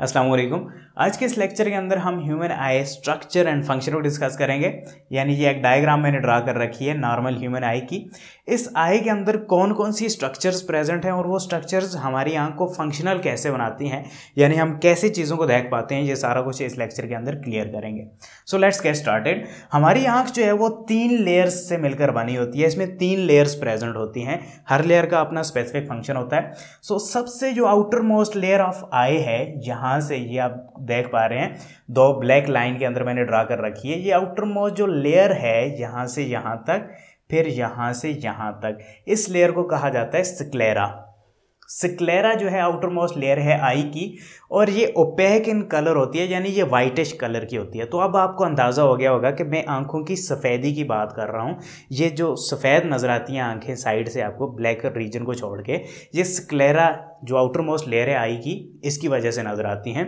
अस्सलाम वालेकुम आज के इस लेक्चर के अंदर हम human eye structure and function को डिस्कस करेंगे यानी ये एक डायग्राम मैंने ड्रा कर रखी है नॉर्मल ह्यूमन आई की इस आई के अंदर कौन कौन सी स्ट्रक्चर्स प्रेजेंट हैं और वो स्ट्रक्चर्स हमारी आंख को फंक्शनल कैसे बनाती हैं यानी हम कैसे चीज़ों को देख पाते हैं ये सारा कुछ इस लेक्चर के अंदर क्लियर करेंगे सो लेट्स गेट स्टार्टेड हमारी आँख जो है वो तीन लेयर्स से मिलकर बनी होती है इसमें तीन लेयर्स प्रेजेंट होती हैं हर लेयर का अपना स्पेसिफिक फंक्शन होता है सो so, सबसे जो outer most layer of eye है यहाँ यहाँ से ये आप देख पा रहे हैं दो ब्लैक लाइन के अंदर मैंने ड्रा कर रखी है ये आउटर मोस्ट जो लेयर है यहाँ से यहाँ तक फिर यहाँ से यहाँ तक इस लेयर को कहा जाता है स्क्लेरा सिक्लेरा जो है आउटर मोस्ट लेयर है आई की और ये ओपेक इन कलर होती है यानी ये वाइटिश कलर की होती है तो अब आपको अंदाज़ा हो गया होगा कि मैं आंखों की सफ़ेदी की बात कर रहा हूँ ये जो सफ़ेद नज़र आती हैं आंखें साइड से आपको ब्लैक रीजन को छोड़ के ये सिक्लेरा जो आउटर मोस्ट लेयर है आई की इसकी वजह से नज़र आती हैं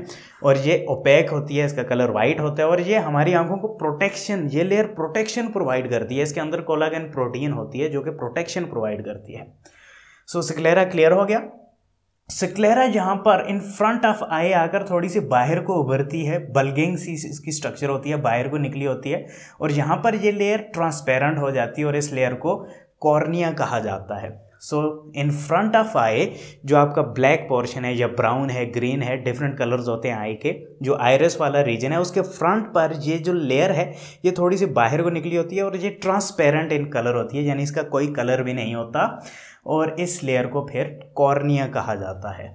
और ये ओपेक होती है इसका कलर वाइट होता है और ये हमारी आंखों को प्रोटेक्शन ये लेयर प्रोटेक्शन प्रोवाइड करती है इसके अंदर कोलागन प्रोटीन होती है जो कि प्रोटेक्शन प्रोवाइड करती है सो सिक्लेरा क्लियर हो गया सिक्लेरा जहाँ पर इन फ्रंट ऑफ आई आकर थोड़ी सी बाहर को उभरती है बल्गिंग सी इसकी स्ट्रक्चर होती है बाहर को निकली होती है और यहाँ पर ये लेयर ट्रांसपेरेंट हो जाती है और इस लेयर को कॉर्निया कहा जाता है सो इन फ्रंट ऑफ आई जो आपका ब्लैक पोर्शन है या ब्राउन है ग्रीन है डिफरेंट कलर्स होते हैं आई के जो आयरस वाला रीजन है उसके फ्रंट पर ये जो लेयर है ये थोड़ी सी बाहर को निकली होती है और ये ट्रांसपेरेंट इन कलर होती है यानी इसका कोई कलर भी नहीं होता और इस लेयर को फिर कॉर्निया कहा जाता है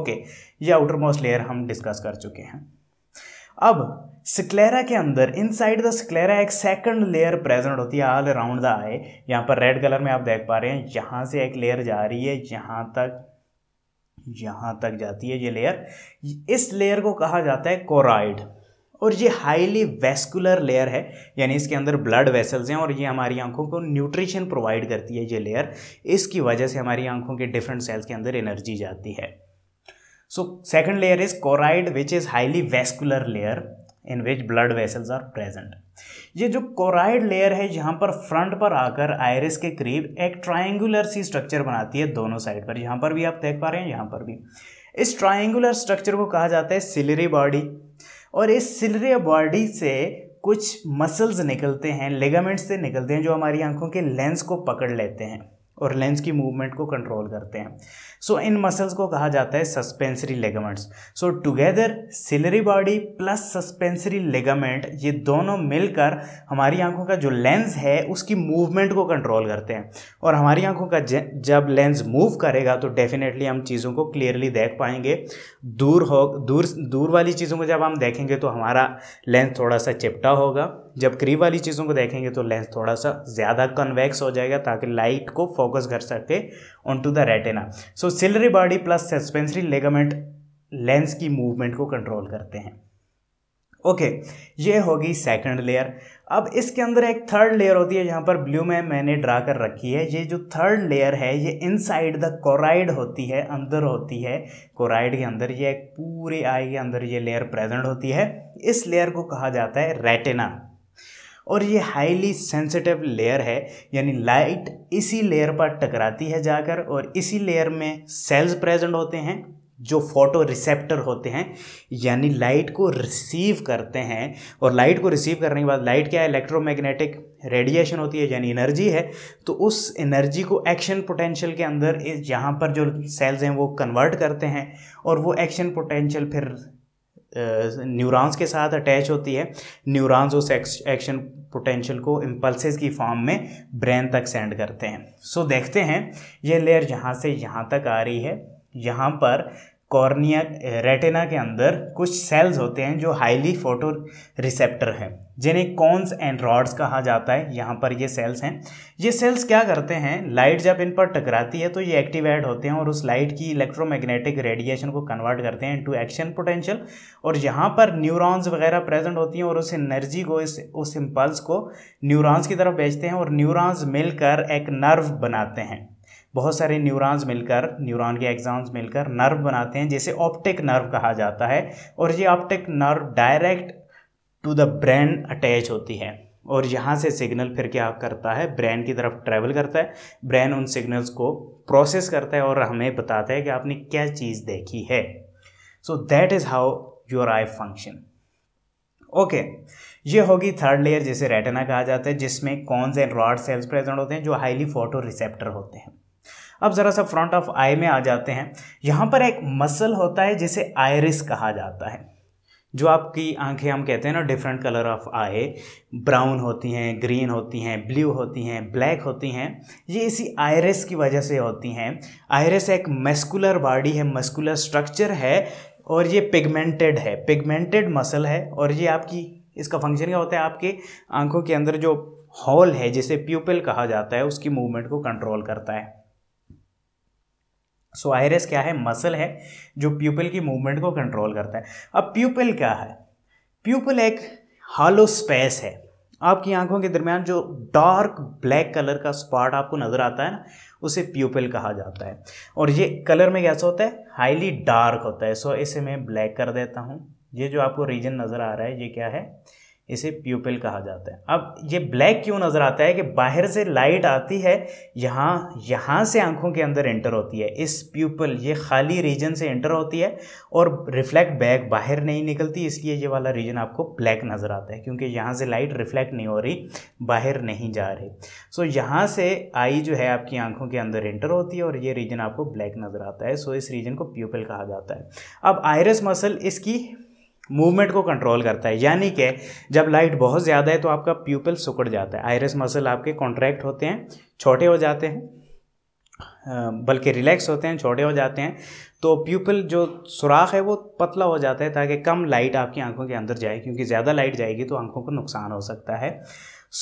ओके ये आउटर मोस्ट लेयर हम डिस्कस कर चुके हैं अब स्क्लेरा के अंदर इनसाइड द स्क्लेरा एक सेकंड लेयर प्रेजेंट होती है ऑल अराउंड द आई यहाँ पर रेड कलर में आप देख पा रहे हैं यहाँ से एक लेयर जा रही है यहाँ तक यहाँ तक जाती है ये लेयर इस लेयर को कहा जाता है कोराइड और ये हाईली वेस्कुलर लेयर है यानी इसके अंदर ब्लड वेसल्स हैं और ये हमारी आंखों को न्यूट्रिशन प्रोवाइड करती है ये लेयर इसकी वजह से हमारी आंखों के डिफरेंट सेल्स के अंदर एनर्जी जाती है So second layer is choroid which is highly vascular layer in which blood vessels are present. ये जो कोराइड लेयर है यहाँ पर फ्रंट पर आकर आयरिस के करीब एक ट्राइंगुलर सी स्ट्रक्चर बनाती है दोनों साइड पर यहाँ पर भी आप देख पा रहे हैं यहाँ पर भी इस ट्राइंगुलर स्ट्रक्चर को कहा जाता है सिलरी बॉडी और इस सिलरी बॉडी से कुछ मसल्स निकलते हैं लेगामेंट्स से निकलते हैं जो हमारी आंखों के लेंस को पकड़ लेते हैं और लेंस की मूवमेंट को कंट्रोल करते हैं सो इन मसल्स को कहा जाता है suspensory ligaments so together ciliary body plus suspensory ligament ये दोनों मिलकर हमारी आंखों का जो लेंस है उसकी मूवमेंट को कंट्रोल करते हैं और हमारी आंखों का जब लेंस मूव करेगा तो डेफिनेटली हम चीज़ों को क्लियरली देख पाएंगे दूर हो दूर दूर वाली चीज़ों को जब हम देखेंगे तो हमारा लेंस थोड़ा सा चिपटा होगा जब करीब वाली चीज़ों को देखेंगे तो लेंस थोड़ा सा ज़्यादा कन्वेक्स हो जाएगा ताकि लाइट को फोकस कर सके on to the retina so तो ciliary body plus suspensory ligament lens की मूवमेंट को कंट्रोल करते हैं ओके okay, ये होगी सेकंड लेयर अब इसके अंदर एक थर्ड लेयर होती है जहाँ पर ब्लू में मैंने ड्रा कर रखी है ये जो थर्ड लेयर है ये इनसाइड द कोराइड होती है अंदर होती है कोराइड के अंदर ये एक पूरी आई के अंदर ये लेयर प्रेजेंट होती है इस लेयर को कहा जाता है रेटिना और ये हाईली सेंसिटिव लेयर है यानी लाइट इसी लेयर पर टकराती है जाकर और इसी लेयर में सेल्स प्रेजेंट होते हैं जो फोटो रिसेप्टर होते हैं यानी लाइट को रिसीव करते हैं और लाइट को रिसीव करने के बाद लाइट क्या है इलेक्ट्रोमैग्नेटिक रेडिएशन होती है यानी एनर्जी है तो उस एनर्जी को एक्शन पोटेंशियल के अंदर यहाँ पर जो सेल्स हैं वो कन्वर्ट करते हैं और वो एक्शन पोटेंशियल फिर न्यूरॉन्स के साथ अटैच होती है न्यूरॉन्स उस एक्शन पोटेंशियल को इम्पल्स की फॉर्म में ब्रेन तक सेंड करते हैं सो so, देखते हैं ये लेयर यहाँ से यहाँ तक आ रही है यहाँ पर कॉर्निया रेटिना के अंदर कुछ सेल्स होते हैं जो हाईली फोटो रिसेप्टर हैं जिन्हें कॉन्स एंड रॉड्स कहा जाता है यहाँ पर ये सेल्स हैं ये सेल्स क्या करते हैं लाइट जब इन पर टकराती है तो ये एक्टिवेट होते हैं और उस लाइट की इलेक्ट्रोमैग्नेटिक रेडिएशन को कन्वर्ट करते हैं इनटू एक्शन पोटेंशियल और यहाँ पर न्यूरॉन्स वगैरह प्रेजेंट होती हैं और उस एनर्जी को इस उस इम्पल्स को न्यूरॉन्स की तरफ भेजते हैं और न्यूरॉन्स मिलकर एक नर्व बनाते हैं बहुत सारे न्यूरॉन्स मिलकर न्यूरॉन के एग्जाम्स मिलकर नर्व बनाते हैं जिसे ऑप्टिक नर्व कहा जाता है और ये optic nerve direct to the brain attach होती है और यहाँ से सिग्नल फिर क्या करता है ब्रेन की तरफ ट्रैवल करता है ब्रेन उन सिग्नल्स को प्रोसेस करता है और हमें बताता है कि आपने क्या चीज़ देखी है so that is how your eye function okay ये होगी थर्ड लेयर जिसे रेटिना कहा जाता है जिसमें cones and rod cells present होते हैं जो हाईली फोटो रिसेप्टर होते हैं अब ज़रा सा फ्रंट ऑफ आई में आ जाते हैं यहाँ पर एक मसल होता है जिसे आयरिस कहा जाता है जो आपकी आंखें हम कहते हैं ना different colour of eye brown होती हैं ग्रीन होती हैं ब्लू होती हैं ब्लैक होती हैं ये इसी आयरस की वजह से होती हैं आयरस एक मस्कुलर बॉडी है मस्कुलर स्ट्रक्चर है और ये पिगमेंटेड है पिगमेंटेड मसल है और ये आपकी इसका फंक्शन क्या होता है आपके आंखों के अंदर जो हॉल है जिसे प्यूपल कहा जाता है उसकी मूवमेंट को कंट्रोल करता है सो so, आयरस क्या है मसल है जो प्यूपल की मूवमेंट को कंट्रोल करता है अब प्यूपल क्या है प्यूपल एक हालो स्पेस है आपकी आंखों के दरमियान जो डार्क ब्लैक कलर का स्पॉट आपको नज़र आता है ना उसे प्यूपल कहा जाता है और ये कलर में कैसा होता है हाईली डार्क होता है सो इसे मैं ब्लैक कर देता हूँ ये जो आपको रीजन नज़र आ रहा है ये क्या है इसे प्यूपिल कहा जाता है अब ये ब्लैक क्यों नज़र आता है कि बाहर से लाइट आती है यहाँ यहाँ से आंखों के अंदर एंटर होती है इस प्यूपल ये खाली रीजन से एंटर होती है और रिफ्लेक्ट बैक बाहर नहीं निकलती इसलिए ये वाला रीजन आपको ब्लैक नज़र आता है क्योंकि यहाँ से लाइट रिफ्लेक्ट नहीं हो रही बाहर नहीं जा रही सो so, यहाँ से आई जो है आपकी आंखों के अंदर एंटर होती है और ये रीजन आपको ब्लैक नज़र आता है सो so, इस रीजन को प्यूपल कहा जाता है अब आयरस मसल इसकी मूवमेंट को कंट्रोल करता है यानी कि जब लाइट बहुत ज़्यादा है तो आपका प्यूपल सुकड़ जाता है आयरस मसल आपके कॉन्ट्रैक्ट होते हैं छोटे हो जाते हैं बल्कि रिलैक्स होते हैं छोटे हो जाते हैं तो प्यूपल जो सुराख है वो पतला हो जाता है ताकि कम लाइट आपकी आंखों के अंदर जाए क्योंकि ज़्यादा लाइट जाएगी तो आंखों को नुकसान हो सकता है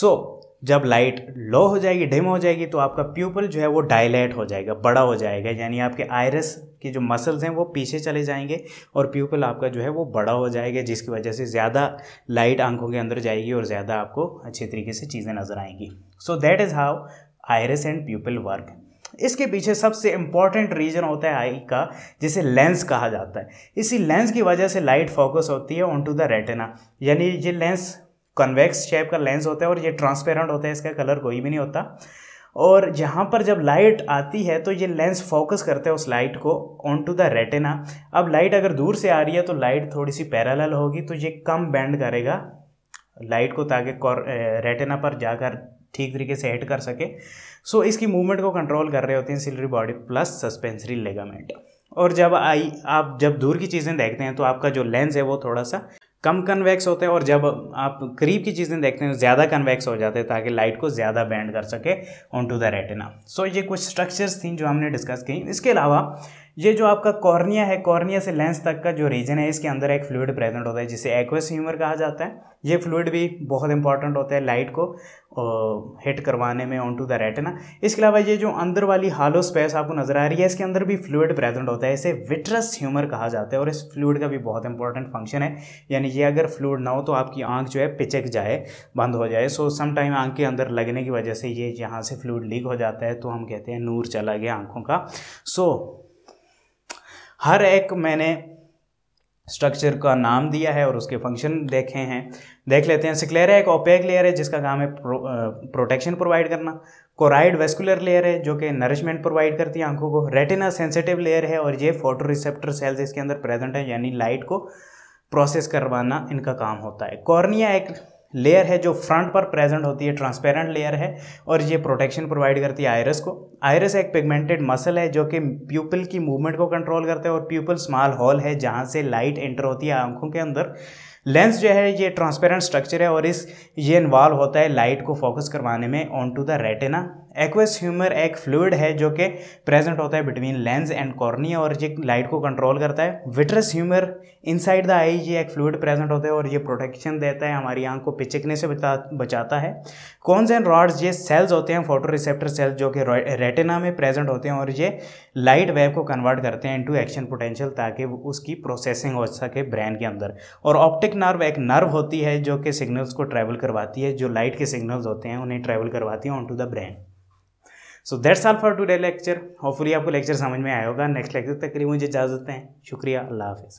सो so, जब लाइट लो हो जाएगी डिम हो जाएगी तो आपका प्यूपल जो है वो डायलेट हो जाएगा बड़ा हो जाएगा यानी आपके आयरस की जो मसल्स हैं वो पीछे चले जाएंगे और प्यूपल आपका जो है वो बड़ा हो जाएगा जिसकी वजह से ज़्यादा लाइट आंखों के अंदर जाएगी और ज़्यादा आपको अच्छे तरीके से चीज़ें नज़र आएंगी so that is how iris and pupil work इसके पीछे सबसे इंपॉर्टेंट रीजन होता है आई का जिसे लेंस कहा जाता है इसी लेंस की वजह से लाइट फोकस होती है ऑन टू द रेटिना यानी ये लेंस कन्वेक्स शेप का लेंस होता है और ये ट्रांसपेरेंट होता है इसका कलर कोई भी नहीं होता और जहाँ पर जब लाइट आती है तो ये लेंस फोकस करते हैं उस लाइट को ऑन टू द रेटेना अब लाइट अगर दूर से आ रही है तो लाइट थोड़ी सी पैरेलल होगी तो ये कम बैंड करेगा लाइट को ताकि रेटेना पर जाकर ठीक तरीके से हिट कर सके सो इसकी मूवमेंट को कंट्रोल कर रहे होते हैं ciliary body plus suspensory ligament और जब आई आप जब दूर की चीज़ें देखते हैं तो आपका जो लेंस है वो थोड़ा सा कम कन्वेक्स होते हैं और जब आप करीब की चीज़ें देखते हैं तो ज़्यादा कन्वेक्स हो जाते हैं ताकि लाइट को ज़्यादा बैंड कर सके on to the retina so ये कुछ स्ट्रक्चर्स थी जो हमने डिस्कस की इसके अलावा ये जो आपका कॉर्निया है कॉर्निया से लेंस तक का जो रीजन है इसके अंदर एक फ्लूड प्रेजेंट होता है जिसे एक्वेस ह्यूमर कहा जाता है ये फ्लूड भी बहुत इंपॉर्टेंट होता है लाइट को हिट करवाने में ऑन टू द रेटना इसके अलावा ये जो अंदर वाली हालो स्पेस आपको नजर आ रही है इसके अंदर भी फ्लूड प्रेजेंट होता है इसे विट्रस ह्यूमर कहा जाता है और इस फ्लूड का भी बहुत इंपॉर्टेंट फंक्शन है यानी ये अगर फ्लूड ना हो तो आपकी आंख जो है पिचक जाए बंद हो जाए सो सम टाइम आंख के अंदर लगने की वजह से ये यहाँ से फ्लूड लीक हो जाता है तो हम कहते हैं नूर चला गया आंखों का सो so, हर एक मैंने स्ट्रक्चर का नाम दिया है और उसके फंक्शन देखे हैं देख लेते हैं सिक्लेरा एक ओपेक लेयर है जिसका काम है प्रो, प्रोटेक्शन प्रोवाइड करना कोराइड वेस्कुलर लेयर है जो कि नरिशमेंट प्रोवाइड करती है आंखों को रेटिना सेंसिटिव लेयर है और ये फोटो रिसेप्टर सेल्स इसके अंदर प्रेजेंट हैं यानी लाइट को प्रोसेस करवाना इनका काम होता है कॉर्निया एक लेयर है जो फ्रंट पर प्रेजेंट होती है ट्रांसपेरेंट लेयर है और ये प्रोटेक्शन प्रोवाइड करती है आयरस को आयरस एक पिगमेंटेड मसल है जो कि प्यूपल की मूवमेंट को कंट्रोल करता है और प्यूपल स्मॉल हॉल है जहाँ से लाइट एंटर होती है आंखों के अंदर लेंस जो है ये ट्रांसपेरेंट स्ट्रक्चर है और इस ये इन्वॉल्व होता है लाइट को फोकस करवाने में on to the retina aqueous humour एक फ्लूड है जो कि प्रेजेंट होता है बिटवीन लेंस एंड कॉर्निया और ये लाइट को कंट्रोल करता है vitreous humour inside the eye ये एक फ्लूड प्रेजेंट होता है और ये प्रोटेक्शन देता है हमारी आंख को पिचकने से बचा बचाता है कॉन्स एंड रॉड्स ये सेल्स होते हैं फोटो रिसेप्टर सेल्स जो कि रेटिना में प्रेजेंट होते हैं और ये लाइट वेव को कन्वर्ट करते हैं इंटू एक्शन पोटेंशियल ताकि उसकी प्रोसेसिंग हो सके ब्रेन के अंदर और ऑप्टिक नर्व एक नर्व होती है जो कि सिग्नल्स को ट्रैवल करवाती है जो लाइट के सिग्नल्स होते हैं उन्हें ट्रैवल करवाती है on to the brain so that's all for today lecture hopefully आपको लेक्चर समझ में आया होगा नेक्स्ट लेक्चर तक के लिए मुझे इजाजत हैं शुक्रिया अल्लाह हाफिज़